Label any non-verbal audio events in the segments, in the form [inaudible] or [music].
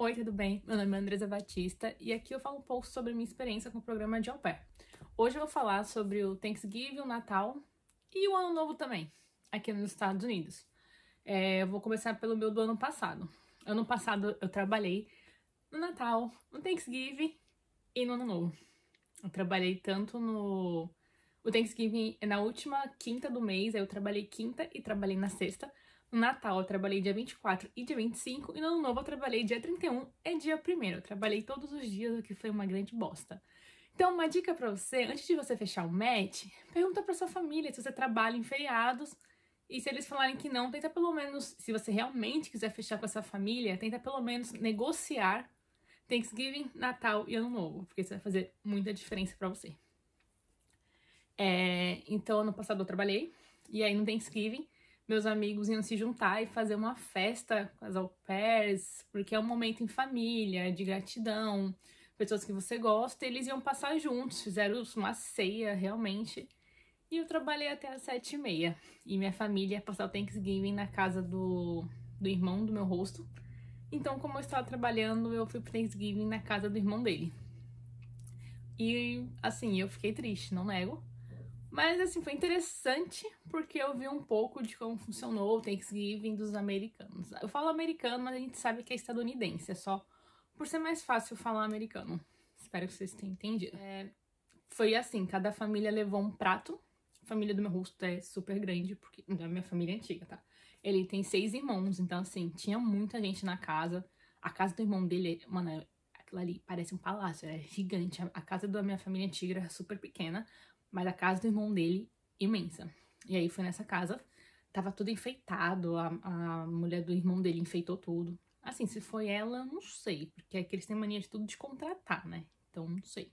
Oi, tudo bem? Meu nome é Andresa Batista e aqui eu falo um pouco sobre a minha experiência com o programa de Au Pair. Hoje eu vou falar sobre o Thanksgiving, o Natal e o Ano Novo também, aqui nos Estados Unidos. É, eu vou começar pelo meu do ano passado. Ano passado eu trabalhei no Natal, no Thanksgiving e no Ano Novo. Eu trabalhei tanto no... O Thanksgiving é na última quinta do mês, aí eu trabalhei quinta e trabalhei na sexta. No Natal eu trabalhei dia 24 e dia 25, e no Ano Novo eu trabalhei dia 31 e dia 1. Eu trabalhei todos os dias, o que foi uma grande bosta. Então, uma dica para você, antes de você fechar o match, pergunta para sua família se você trabalha em feriados. E se eles falarem que não, tenta pelo menos, se você realmente quiser fechar com a sua família, tenta pelo menos negociar Thanksgiving, Natal e Ano Novo, porque isso vai fazer muita diferença para você. É, então, ano passado eu trabalhei, e aí no Thanksgiving meus amigos iam se juntar e fazer uma festa com as au pairs, porque é um momento em família, de gratidão, pessoas que você gosta, eles iam passar juntos, fizeram uma ceia realmente. E eu trabalhei até as sete e meia. E minha família ia passar o Thanksgiving na casa do, do irmão do meu rosto. Então, como eu estava trabalhando, eu fui pro Thanksgiving na casa do irmão dele. E, assim, eu fiquei triste, não nego. Mas assim, foi interessante porque eu vi um pouco de como funcionou o Thanksgiving dos americanos. Eu falo americano, mas a gente sabe que é estadunidense, é só por ser mais fácil falar americano. Espero que vocês tenham entendido. É, foi assim, cada família levou um prato. A família do meu rosto é super grande, porque da minha família é antiga, tá? Ele tem seis irmãos, então assim, tinha muita gente na casa. A casa do irmão dele, mano, aquilo ali parece um palácio, é gigante. A casa da minha família antiga era super pequena, mas a casa do irmão dele, imensa. E aí foi nessa casa, tava tudo enfeitado, a, a mulher do irmão dele enfeitou tudo. Assim, se foi ela, não sei, porque é que eles têm mania de tudo de contratar, né? Então, não sei.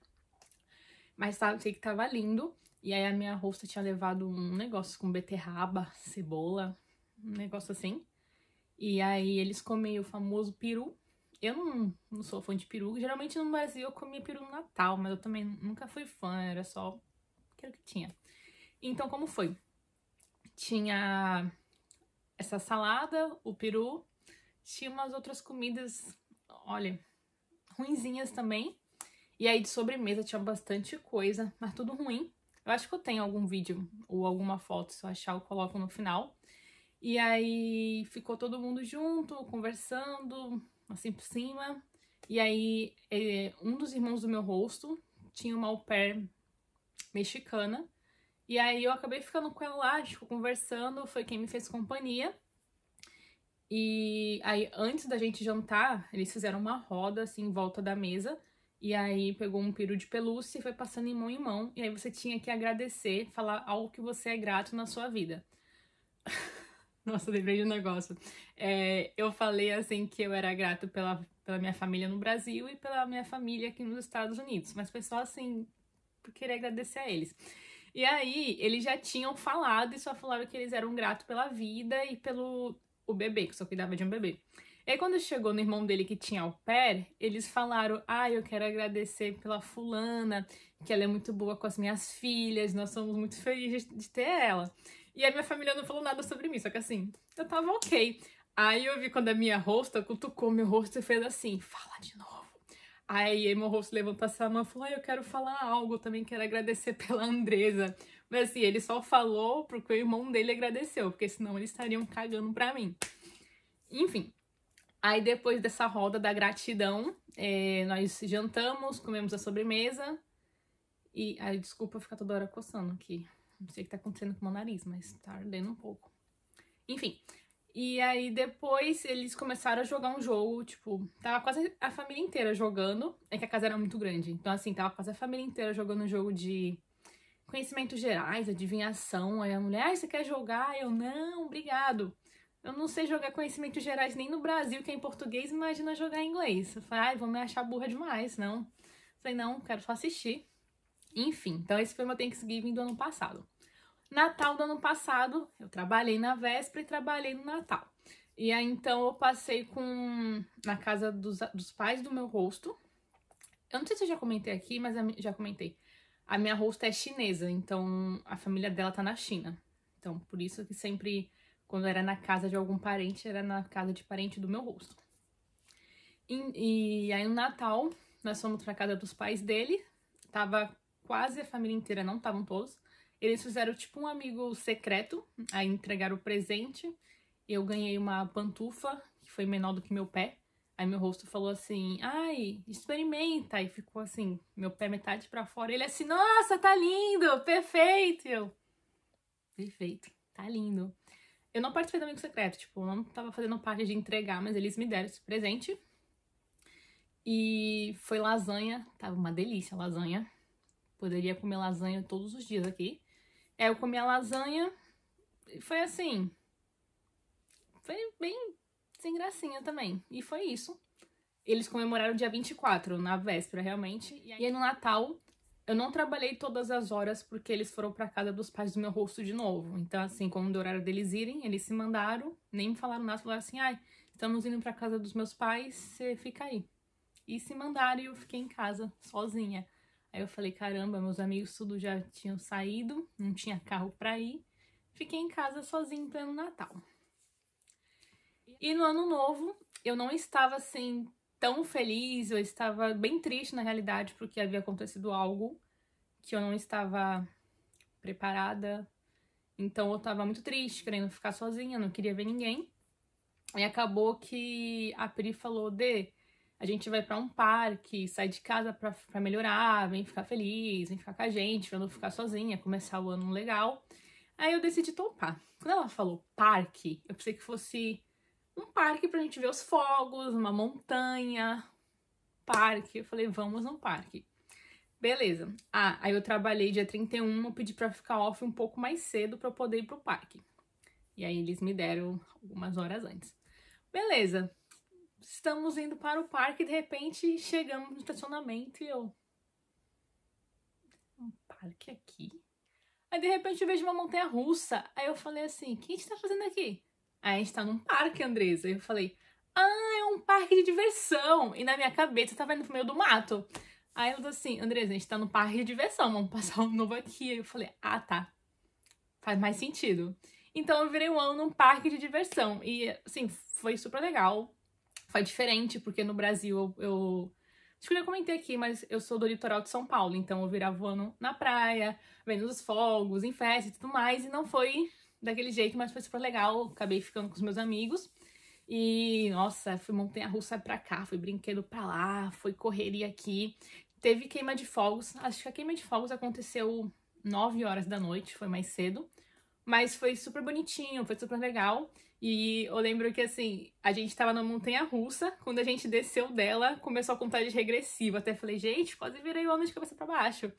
Mas sabe, sei que tava lindo, e aí a minha rosta tinha levado um negócio com beterraba, cebola, um negócio assim. E aí eles comem o famoso peru. Eu não, não sou fã de peru. Geralmente no Brasil eu comia peru no Natal, mas eu também nunca fui fã, era só era o que tinha. Então, como foi? Tinha essa salada, o peru, tinha umas outras comidas, olha, ruinzinhas também. E aí de sobremesa tinha bastante coisa, mas tudo ruim. Eu acho que eu tenho algum vídeo ou alguma foto, se eu achar eu coloco no final. E aí ficou todo mundo junto, conversando, assim por cima. E aí eh, um dos irmãos do meu rosto tinha uma au pair mexicana. E aí eu acabei ficando com ela lá, tipo, conversando, foi quem me fez companhia. E aí, antes da gente jantar, eles fizeram uma roda, assim, em volta da mesa. E aí pegou um peru de pelúcia e foi passando em mão em mão. E aí você tinha que agradecer, falar algo que você é grato na sua vida. [laughs] Nossa, lembrei de um negócio. É, eu falei assim que eu era grato pela, pela minha família no Brasil e pela minha família aqui nos Estados Unidos. Mas o pessoal, assim, por querer agradecer a eles. E aí, eles já tinham falado e só falaram que eles eram gratos pela vida e pelo o bebê, que só cuidava de um bebê. E aí, quando chegou no irmão dele que tinha o pé, eles falaram: Ah, eu quero agradecer pela fulana, que ela é muito boa com as minhas filhas, nós somos muito felizes de ter ela. E a minha família não falou nada sobre mim, só que assim, eu tava ok. Aí eu vi quando a minha rosta cutucou meu rosto e fez assim: Fala de novo. Aí Emma Rose levantou essa mão e falou: Eu quero falar algo, também quero agradecer [laughs] pela Andresa. Mas assim, ele só falou porque o irmão dele agradeceu, porque senão eles estariam cagando pra mim. Enfim. Aí depois dessa roda da gratidão, é, nós jantamos, comemos a sobremesa. E. Ai, desculpa ficar toda hora coçando aqui. Não sei o que tá acontecendo com o meu nariz, mas tá ardendo um pouco. Enfim, e aí depois eles começaram a jogar um jogo, tipo, tava quase a família inteira jogando. É que a casa era muito grande. Então, assim, tava quase a família inteira jogando um jogo de conhecimentos gerais, adivinhação. Aí a mulher, ah, você quer jogar? Eu, não, obrigado. Eu não sei jogar conhecimentos gerais nem no Brasil, que é em português, imagina jogar em inglês. Eu falei, ai, vou me achar burra demais, não. Eu falei, não, quero só assistir. Enfim, então esse foi meu Thanksgiving do ano passado. Natal do ano passado, eu trabalhei na véspera e trabalhei no Natal. E aí, então, eu passei com na casa dos, dos pais do meu rosto. Eu não sei se eu já comentei aqui, mas já comentei. A minha rosto é chinesa, então a família dela tá na China. Então, por isso que sempre, quando era na casa de algum parente, era na casa de parente do meu rosto. E, e aí, no Natal, nós fomos pra casa dos pais dele. Tava quase a família inteira, não estavam todos. Eles fizeram tipo um amigo secreto, aí entregaram o presente. Eu ganhei uma pantufa, que foi menor do que meu pé. Aí meu rosto falou assim, ai, experimenta. E ficou assim, meu pé metade para fora. Ele assim, nossa, tá lindo, perfeito. E eu, perfeito, tá lindo. Eu não participei do Amigo Secreto, tipo, eu não tava fazendo parte de entregar, mas eles me deram esse presente. E foi lasanha, tava uma delícia a lasanha. Poderia comer lasanha todos os dias aqui. Aí é, eu comi a lasanha e foi assim. Foi bem sem gracinha também. E foi isso. Eles comemoraram o dia 24, na véspera, realmente. E aí no Natal, eu não trabalhei todas as horas porque eles foram para casa dos pais do meu rosto de novo. Então, assim, como o horário deles irem, eles se mandaram, nem me falaram nada, falaram assim: ai, estamos indo para casa dos meus pais, você fica aí. E se mandaram e eu fiquei em casa sozinha. Aí eu falei, caramba, meus amigos tudo já tinham saído, não tinha carro para ir. Fiquei em casa sozinha em pleno Natal. E no ano novo, eu não estava assim tão feliz, eu estava bem triste na realidade porque havia acontecido algo que eu não estava preparada. Então eu estava muito triste, querendo ficar sozinha, não queria ver ninguém. E acabou que a Pri falou: "Dê, a gente vai para um parque, sai de casa para melhorar, vem ficar feliz, vem ficar com a gente, pra não ficar sozinha, começar o ano legal. Aí eu decidi topar. Quando ela falou parque, eu pensei que fosse um parque pra gente ver os fogos, uma montanha, parque. Eu falei, vamos no parque. Beleza. Ah, aí eu trabalhei dia 31, eu pedi pra ficar off um pouco mais cedo pra eu poder ir pro parque. E aí eles me deram algumas horas antes. Beleza estamos indo para o parque e de repente chegamos no estacionamento e eu. Um parque aqui? Aí de repente eu vejo uma montanha russa. Aí eu falei assim: o que a gente está fazendo aqui? Aí a gente está num parque, Andresa. Aí eu falei: ah, é um parque de diversão. E na minha cabeça estava tava indo pro meio do mato. Aí ela falou assim: Andresa, a gente está no parque de diversão, vamos passar um novo aqui. Aí eu falei: ah, tá. Faz mais sentido. Então eu virei um ano num parque de diversão. E assim, foi super legal foi diferente, porque no Brasil eu, acho que eu já comentei aqui, mas eu sou do litoral de São Paulo, então eu virava ano na praia, vendo os fogos, em festa e tudo mais, e não foi daquele jeito, mas foi super legal, acabei ficando com os meus amigos. E, nossa, fui montanha-russa pra cá, fui brinquedo pra lá, foi correria aqui. Teve queima de fogos, acho que a queima de fogos aconteceu 9 horas da noite, foi mais cedo. Mas foi super bonitinho, foi super legal. E eu lembro que, assim, a gente tava na montanha russa, quando a gente desceu dela, começou a contagem regressiva. Até falei, gente, quase virei o ano de cabeça para baixo.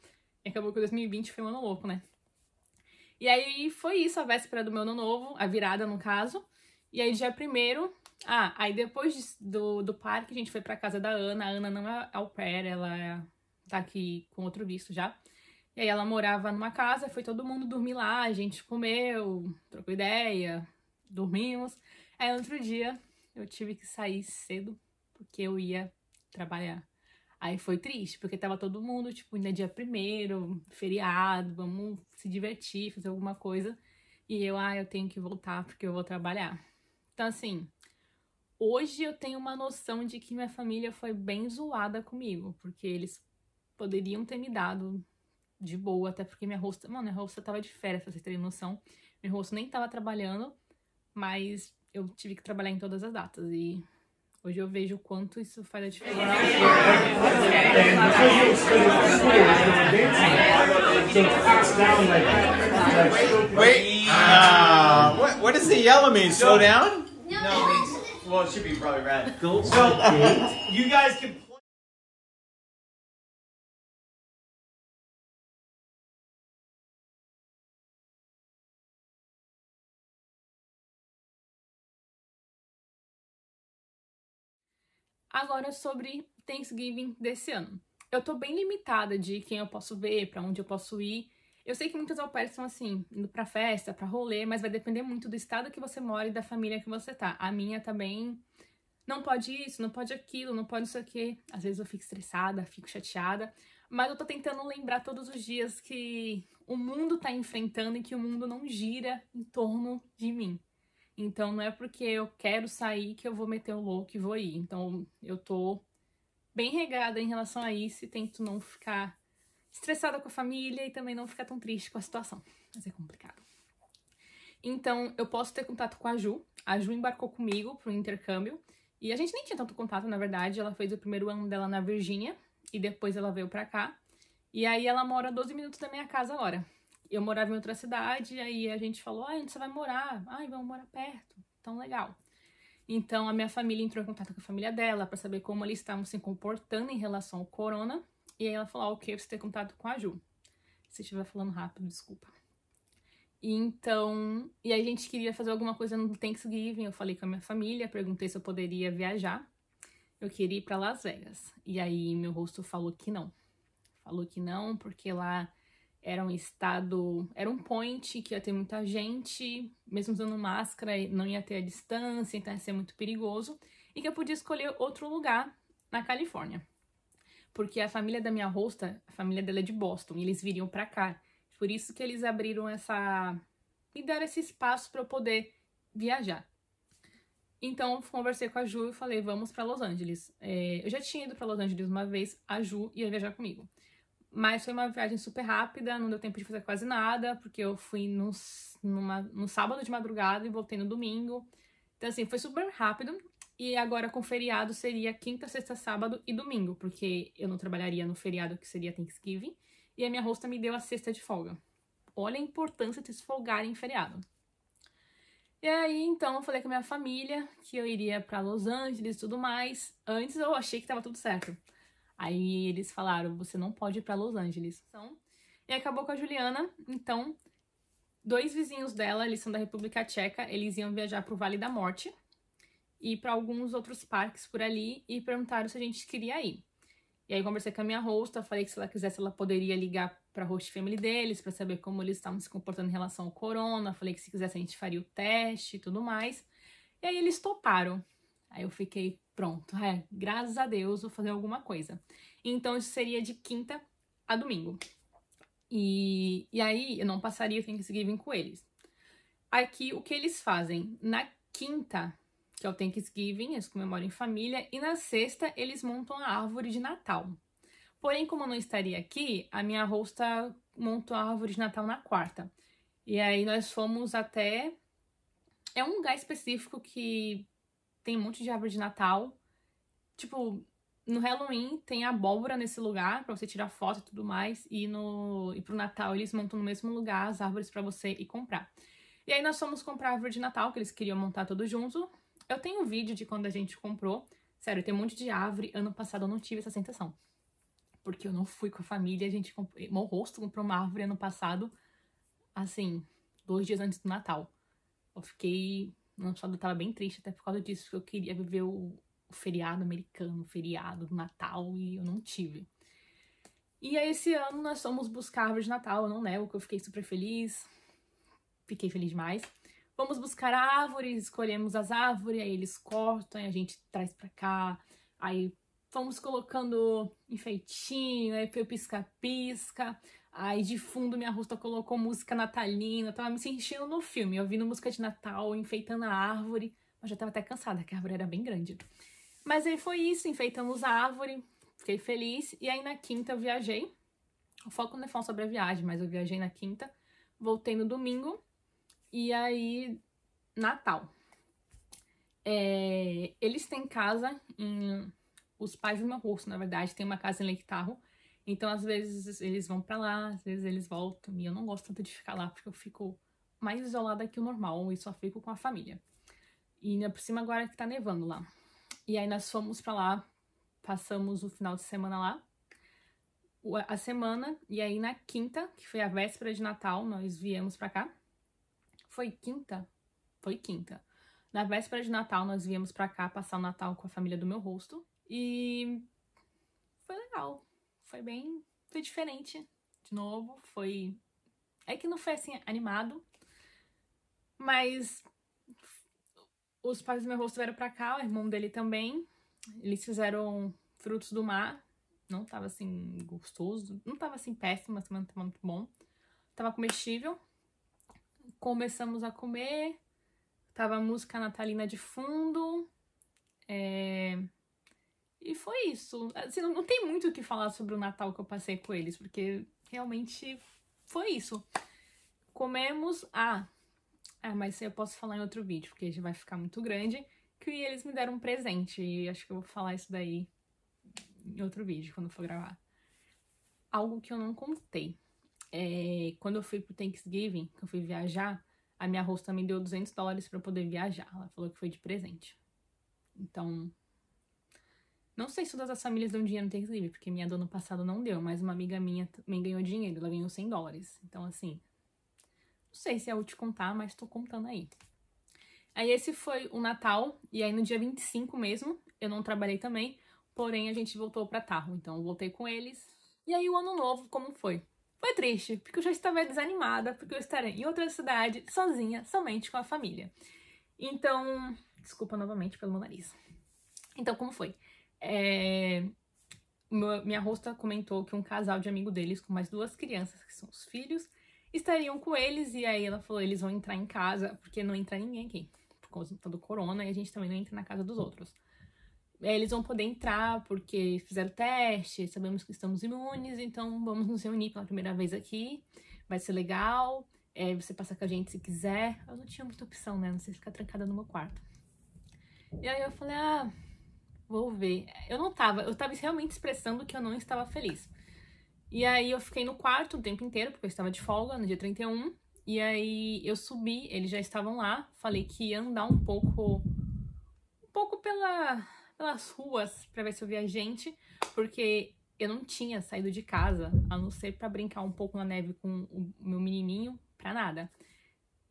E acabou que 2020 foi um ano louco, né? E aí foi isso, a véspera do meu ano novo, a virada no caso. E aí, dia primeiro. Ah, aí depois do, do parque, a gente foi pra casa da Ana. A Ana não é au pair, ela é, tá aqui com outro visto já. E aí ela morava numa casa, foi todo mundo dormir lá, a gente comeu, trocou ideia, dormimos. Aí outro dia eu tive que sair cedo porque eu ia trabalhar. Aí foi triste, porque tava todo mundo, tipo, ainda é dia primeiro, feriado, vamos se divertir, fazer alguma coisa. E eu, ah, eu tenho que voltar porque eu vou trabalhar. Então, assim, hoje eu tenho uma noção de que minha família foi bem zoada comigo, porque eles poderiam ter me dado de boa, até porque minha rosto, mano, minha rosto tava de férias, pra vocês terem noção. Meu rosto nem tava trabalhando mas eu tive que trabalhar em todas as datas e hoje eu vejo o quanto isso faz a diferença. Wait, uh, what, what does the yellow mean? Slow down? No, well, it should be probably red. Go so, you guys can Agora sobre Thanksgiving desse ano. Eu tô bem limitada de quem eu posso ver, para onde eu posso ir. Eu sei que muitas au pairs são assim, indo pra festa, pra rolê, mas vai depender muito do estado que você mora e da família que você tá. A minha também não pode isso, não pode aquilo, não pode isso aqui. Às vezes eu fico estressada, fico chateada, mas eu tô tentando lembrar todos os dias que o mundo tá enfrentando e que o mundo não gira em torno de mim. Então não é porque eu quero sair que eu vou meter o louco e vou ir. Então eu tô bem regada em relação a isso e tento não ficar estressada com a família e também não ficar tão triste com a situação. Mas é complicado. Então eu posso ter contato com a Ju. A Ju embarcou comigo pro intercâmbio e a gente nem tinha tanto contato, na verdade. Ela fez o primeiro ano dela na Virgínia e depois ela veio para cá. E aí ela mora 12 minutos da minha casa agora eu morava em outra cidade, aí a gente falou, ah, onde você vai morar? Ai, vamos morar perto, tão legal. Então a minha família entrou em contato com a família dela para saber como eles estavam se comportando em relação ao corona. E aí ela falou, ah, ok, ok, você ter contato com a Ju. Se estiver falando rápido, desculpa. E então, e a gente queria fazer alguma coisa no Thanksgiving. Eu falei com a minha família, perguntei se eu poderia viajar. Eu queria ir para Las Vegas. E aí meu rosto falou que não. Falou que não, porque lá era um estado. Era um point que ia ter muita gente, mesmo usando máscara, não ia ter a distância, então ia ser muito perigoso. E que eu podia escolher outro lugar na Califórnia. Porque a família da minha hosta, a família dela é de Boston, e eles viriam para cá. Por isso que eles abriram essa. me deram esse espaço para eu poder viajar. Então, conversei com a Ju e falei: vamos para Los Angeles. É, eu já tinha ido para Los Angeles uma vez, a Ju ia viajar comigo. Mas foi uma viagem super rápida, não deu tempo de fazer quase nada, porque eu fui no, numa, no sábado de madrugada e voltei no domingo. Então, assim, foi super rápido. E agora com feriado seria quinta, sexta, sábado e domingo, porque eu não trabalharia no feriado que seria Thanksgiving. E a minha rosta me deu a sexta de folga. Olha a importância de se folgar em feriado. E aí, então, eu falei com a minha família que eu iria para Los Angeles e tudo mais. Antes eu achei que tava tudo certo. Aí eles falaram: você não pode ir para Los Angeles. Então, e acabou com a Juliana. Então, dois vizinhos dela, eles são da República Tcheca, eles iam viajar para o Vale da Morte e para alguns outros parques por ali e perguntaram se a gente queria ir. E aí conversei com a minha hosta, falei que se ela quisesse ela poderia ligar para a host family deles para saber como eles estavam se comportando em relação ao corona, falei que se quisesse a gente faria o teste e tudo mais. E aí eles toparam. Aí eu fiquei, pronto, é, graças a Deus vou fazer alguma coisa. Então isso seria de quinta a domingo. E, e aí eu não passaria o Thanksgiving com eles. Aqui o que eles fazem? Na quinta, que é o Thanksgiving, eles comemoram em família, e na sexta eles montam a árvore de Natal. Porém, como eu não estaria aqui, a minha rosta montou a árvore de Natal na quarta. E aí nós fomos até. É um lugar específico que tem um monte de árvore de Natal. Tipo, no Halloween tem abóbora nesse lugar para você tirar foto e tudo mais. E, no, e pro Natal eles montam no mesmo lugar as árvores para você ir comprar. E aí nós fomos comprar a árvore de Natal, que eles queriam montar tudo junto. Eu tenho um vídeo de quando a gente comprou. Sério, tem um monte de árvore. Ano passado eu não tive essa sensação. Porque eu não fui com a família. A gente comprou. Meu rosto comprou uma árvore ano passado. Assim, dois dias antes do Natal. Eu fiquei no sábado eu tava bem triste até por causa disso, porque eu queria viver o, o feriado americano, o feriado do Natal, e eu não tive. E aí esse ano nós fomos buscar árvores árvore de Natal, eu não nego que eu fiquei super feliz, fiquei feliz demais. Vamos buscar árvores, escolhemos as árvores, aí eles cortam, aí a gente traz pra cá, aí fomos colocando enfeitinho, aí foi pisca-pisca, Aí de fundo minha rosta tá colocou música natalina, tava me sentindo no filme, ouvindo música de Natal, enfeitando a árvore. Mas já tava até cansada, que a árvore era bem grande. Mas aí foi isso, enfeitamos a árvore, fiquei feliz. E aí na quinta eu viajei. O foco não é falar sobre a viagem, mas eu viajei na quinta, voltei no domingo. E aí, Natal. É, eles têm casa em. Os pais do meu rosto, na verdade, têm uma casa em Lake Tahoe então, às vezes eles vão para lá, às vezes eles voltam, e eu não gosto tanto de ficar lá porque eu fico mais isolada que o normal e só fico com a família. E ainda por cima agora é que tá nevando lá. E aí nós fomos para lá, passamos o final de semana lá, a semana, e aí na quinta, que foi a véspera de Natal, nós viemos para cá. Foi quinta? Foi quinta. Na véspera de Natal, nós viemos para cá passar o Natal com a família do meu rosto. E foi legal foi bem. Foi diferente, de novo. Foi. É que não foi assim animado, mas os pais do meu rosto vieram pra cá, o irmão dele também. Eles fizeram frutos do mar. Não tava assim gostoso, não tava assim péssimo, mas também não tava muito bom. Tava comestível. Começamos a comer. Tava música natalina de fundo. É... E foi isso. Assim, não, não tem muito o que falar sobre o Natal que eu passei com eles, porque realmente foi isso. Comemos. Ah, ah, mas eu posso falar em outro vídeo, porque já vai ficar muito grande. Que eles me deram um presente. E acho que eu vou falar isso daí em outro vídeo, quando for gravar. Algo que eu não contei. É, quando eu fui pro Thanksgiving, que eu fui viajar, a minha host também deu 200 dólares para poder viajar. Ela falou que foi de presente. Então, não sei se todas as famílias dão dinheiro no Thanksgiving, porque minha do ano passado não deu, mas uma amiga minha também ganhou dinheiro, ela ganhou 100 dólares. Então, assim, não sei se é útil contar, mas tô contando aí. Aí esse foi o Natal, e aí no dia 25 mesmo, eu não trabalhei também, porém a gente voltou pra Tarro, então eu voltei com eles. E aí o Ano Novo, como foi? Foi triste, porque eu já estava desanimada, porque eu estarei em outra cidade, sozinha, somente com a família. Então, desculpa novamente pelo meu nariz. Então, como foi? É, minha rosta comentou que um casal de amigo deles com mais duas crianças, que são os filhos, estariam com eles. E aí ela falou: eles vão entrar em casa, porque não entra ninguém aqui, por conta do corona, e a gente também não entra na casa dos outros. É, eles vão poder entrar porque fizeram teste, sabemos que estamos imunes, então vamos nos reunir pela primeira vez aqui. Vai ser legal. É, você passa com a gente se quiser. Eu não tinha muita opção, né? Não sei ficar trancada no meu quarto. E aí eu falei: ah Vou ver. Eu não tava, eu tava realmente expressando que eu não estava feliz. E aí eu fiquei no quarto o tempo inteiro, porque eu estava de folga no dia 31. E aí eu subi, eles já estavam lá, falei que ia andar um pouco um pouco pela, pelas ruas para ver se eu via gente, porque eu não tinha saído de casa, a não ser para brincar um pouco na neve com o meu menininho, para nada.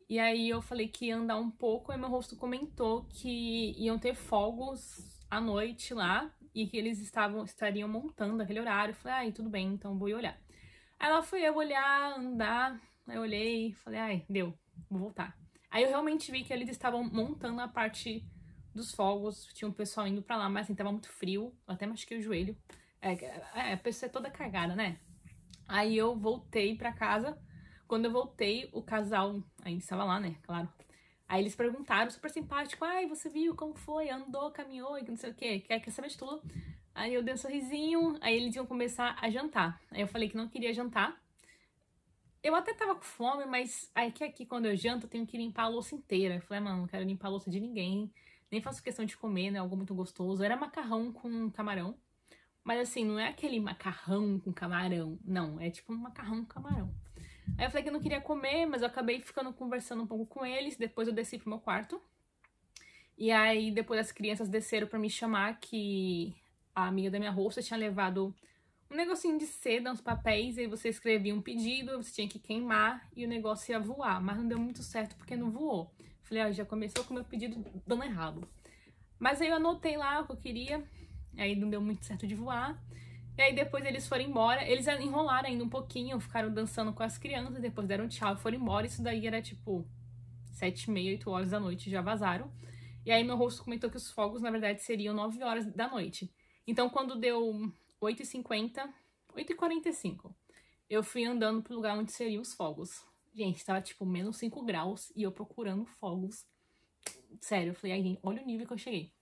E aí eu falei que ia andar um pouco, e meu rosto comentou que iam ter fogos à noite lá e que eles estavam estariam montando aquele horário. Eu falei, ai, tudo bem, então vou olhar. Aí lá fui eu olhar, andar, eu olhei, falei, ai, deu, vou voltar. Aí eu realmente vi que eles estavam montando a parte dos fogos, tinha um pessoal indo para lá, mas assim, tava muito frio, eu até machuquei o joelho. É, é, é, a pessoa é toda cagada, né? Aí eu voltei para casa. Quando eu voltei, o casal ainda estava lá, né? Claro, Aí eles perguntaram, super simpático, ai, você viu como foi? Andou, caminhou, e não sei o quê, quer, que essa de tudo. Aí eu dei um sorrisinho, aí eles iam começar a jantar. Aí eu falei que não queria jantar. Eu até tava com fome, mas aqui, aqui, quando eu janto, eu tenho que limpar a louça inteira. Eu falei, ah, mano, não quero limpar a louça de ninguém, nem faço questão de comer, né? é algo muito gostoso. Era macarrão com camarão. Mas assim, não é aquele macarrão com camarão, não. É tipo um macarrão com camarão. Aí eu falei que eu não queria comer, mas eu acabei ficando conversando um pouco com eles. Depois eu desci pro meu quarto. E aí depois as crianças desceram para me chamar que a amiga da minha roça tinha levado um negocinho de seda, uns papéis, aí você escrevia um pedido, você tinha que queimar e o negócio ia voar. Mas não deu muito certo porque não voou. Falei, ó, ah, já começou com o meu pedido dando errado. Mas aí eu anotei lá o que eu queria, aí não deu muito certo de voar. E aí depois eles foram embora, eles enrolaram ainda um pouquinho, ficaram dançando com as crianças, depois deram tchau e foram embora. Isso daí era tipo sete e meia, oito horas da noite, já vazaram. E aí meu rosto comentou que os fogos, na verdade, seriam nove horas da noite. Então quando deu oito e cinquenta, oito e quarenta e cinco, eu fui andando pro lugar onde seriam os fogos. Gente, tava tipo menos cinco graus e eu procurando fogos. Sério, eu falei, aí, olha o nível que eu cheguei.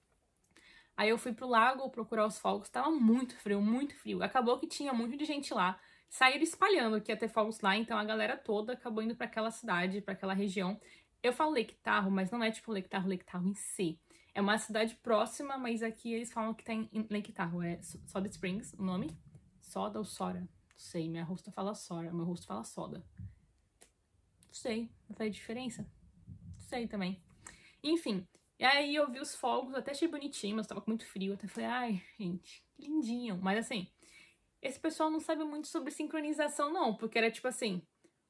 Aí eu fui pro lago procurar os fogos, tava muito frio, muito frio. Acabou que tinha muito de gente lá. Saíram espalhando que ia ter fogos lá, então a galera toda acabou indo para aquela cidade, para aquela região. Eu falo Lectarro, mas não é tipo Lectarro, Lectarro em si. É uma cidade próxima, mas aqui eles falam que tem tá Lake é Soda Springs o nome. Soda ou Sora? Não sei, minha rosto fala Sora, meu rosto fala Soda. Não sei, não faz diferença. Não sei também. Enfim, e aí eu vi os fogos, até achei bonitinho, mas tava com muito frio. Até falei, ai, gente, que lindinho. Mas assim, esse pessoal não sabe muito sobre sincronização, não, porque era tipo assim: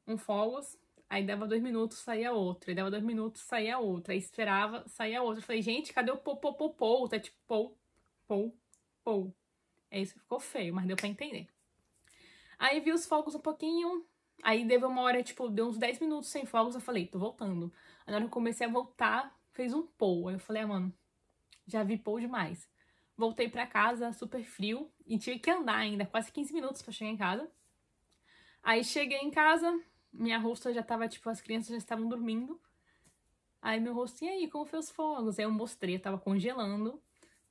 um fogos, aí dava dois minutos, saía outro, aí dava dois minutos, saía outro, aí esperava, saía outro. Eu falei, gente, cadê o pou, pou, pou, pou? Tá tipo pou, pou, pou. É isso, ficou feio, mas deu pra entender. Aí vi os fogos um pouquinho, aí deu uma hora, tipo, deu uns 10 minutos sem fogos, eu falei, tô voltando. Aí na hora que eu comecei a voltar, fez um pou. Aí eu falei, ah, mano, já vi pou demais. Voltei para casa, super frio, e tive que andar ainda, quase 15 minutos para chegar em casa. Aí cheguei em casa, minha rosto já tava, tipo, as crianças já estavam dormindo. Aí meu rosto, e aí, como foi os fogos? Aí eu mostrei, eu tava congelando.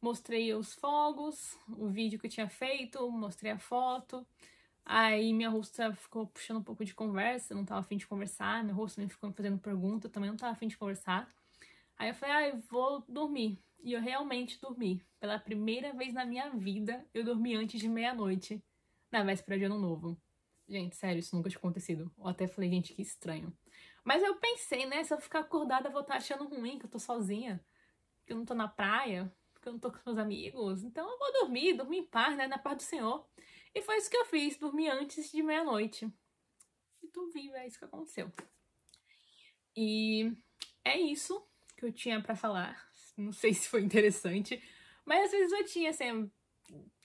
Mostrei os fogos, o vídeo que eu tinha feito, mostrei a foto. Aí minha rosto ficou puxando um pouco de conversa, não tava afim de conversar. Meu rosto me ficou fazendo pergunta, também não tava afim de conversar. Aí eu falei, ah, eu vou dormir. E eu realmente dormi. Pela primeira vez na minha vida, eu dormi antes de meia-noite, na véspera de Ano Novo. Gente, sério, isso nunca tinha acontecido. Eu até falei, gente, que estranho. Mas eu pensei, né, se eu ficar acordada, eu vou estar achando ruim que eu tô sozinha, que eu não tô na praia, que eu não tô com os meus amigos. Então eu vou dormir, dormir em paz, né, na paz do Senhor. E foi isso que eu fiz, dormi antes de meia-noite. E tu viu, é isso que aconteceu. E é isso que eu tinha para falar. Não sei se foi interessante, mas às vezes eu tinha assim,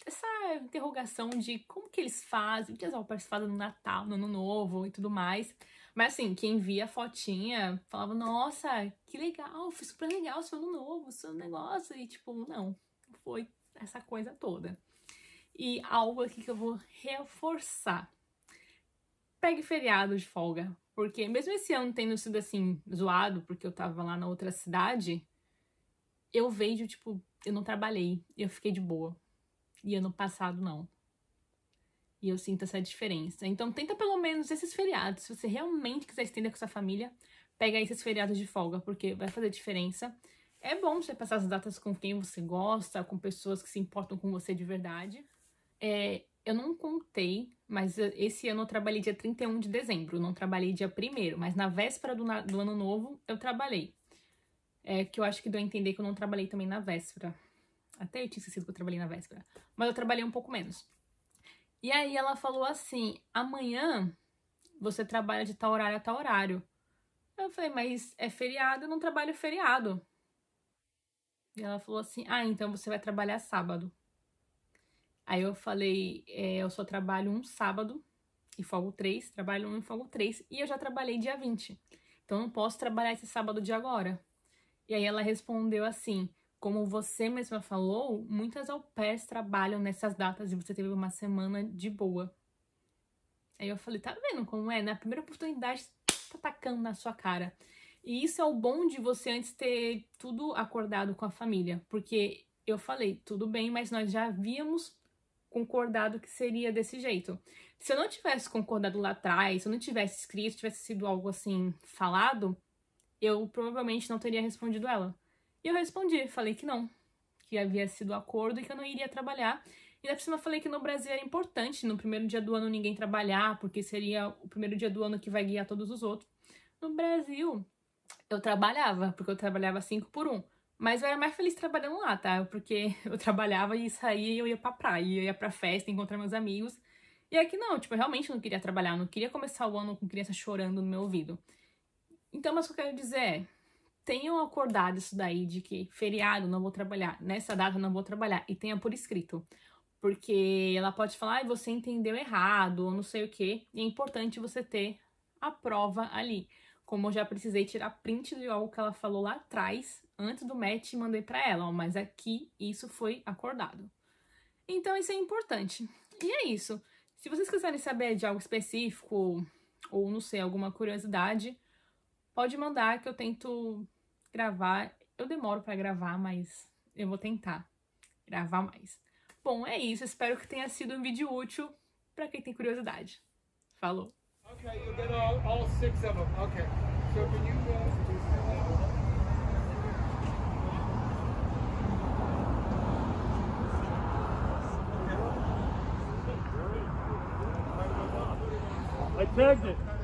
essa interrogação de como que eles fazem, o que as alpers fazem no Natal, no Ano Novo e tudo mais. Mas assim, quem via a fotinha falava, nossa, que legal, foi super legal seu Ano Novo, seu negócio. E tipo, não, foi essa coisa toda. E algo aqui que eu vou reforçar. Pegue feriado de folga, porque mesmo esse ano tendo sido assim, zoado, porque eu tava lá na outra cidade, eu vejo, tipo, eu não trabalhei, eu fiquei de boa. E ano passado não. E eu sinto essa diferença. Então tenta pelo menos esses feriados. Se você realmente quiser estender com sua família, pega esses feriados de folga, porque vai fazer diferença. É bom você passar as datas com quem você gosta, com pessoas que se importam com você de verdade. É, eu não contei, mas eh, esse ano eu trabalhei dia 31 de dezembro, não trabalhei dia 1 mas na véspera do, do, ano novo eu trabalhei. É que eu acho que deu a entender que eu não trabalhei também na véspera. Até eu tinha esquecido que eu trabalhei na véspera. Mas eu trabalhei um pouco menos. E aí ela falou assim: amanhã você trabalha de tal horário a tal horário. Eu falei, mas é feriado, eu não trabalho feriado. E ela falou assim: ah, então você vai trabalhar sábado. Aí eu falei, é, eu só trabalho um sábado e folgo três, trabalho um e folgo três, e eu já trabalhei dia 20. Então não posso trabalhar esse sábado de agora. E aí ela respondeu assim: como você mesma falou, muitas au pairs trabalham nessas datas e você teve uma semana de boa. Aí eu falei, tá vendo como é? Na né? primeira oportunidade, tá tacando na sua cara. E isso é o bom de você antes ter tudo acordado com a família. Porque eu falei, tudo bem, mas nós já havíamos concordado que seria desse jeito. Se eu não tivesse concordado lá atrás, se eu não tivesse escrito, tivesse sido algo assim falado, eu provavelmente não teria respondido ela. E eu respondi, falei que não, que havia sido acordo e que eu não iria trabalhar. E da próxima cima falei que no Brasil era importante no primeiro dia do ano ninguém trabalhar, porque seria o primeiro dia do ano que vai guiar todos os outros. No Brasil, eu trabalhava, porque eu trabalhava cinco por Um. Mas eu era mais feliz trabalhando lá, tá? Porque [laughs] eu trabalhava e saía e eu ia pra praia, eu ia pra festa, encontrar meus amigos. E aqui não, tipo, eu realmente não queria trabalhar, não queria começar o ano com criança chorando no meu ouvido. Então, mas o que eu quero dizer é, tenham acordado isso daí de que feriado não vou trabalhar, nessa data não vou trabalhar, e tenha por escrito. Porque ela pode falar, ah, você entendeu errado, ou não sei o quê, e é importante você ter a prova ali. Como eu já precisei tirar print de algo que ela falou lá atrás antes do match e mandei para ela, ó, mas aqui isso foi acordado. Então isso é importante. E é isso. Se vocês quiserem saber de algo específico ou não sei, alguma curiosidade, pode mandar que eu tento gravar. Eu demoro para gravar, mas eu vou tentar gravar mais. Bom, é isso. Espero que tenha sido um vídeo útil para quem tem curiosidade. Falou. Okay, Сядьте.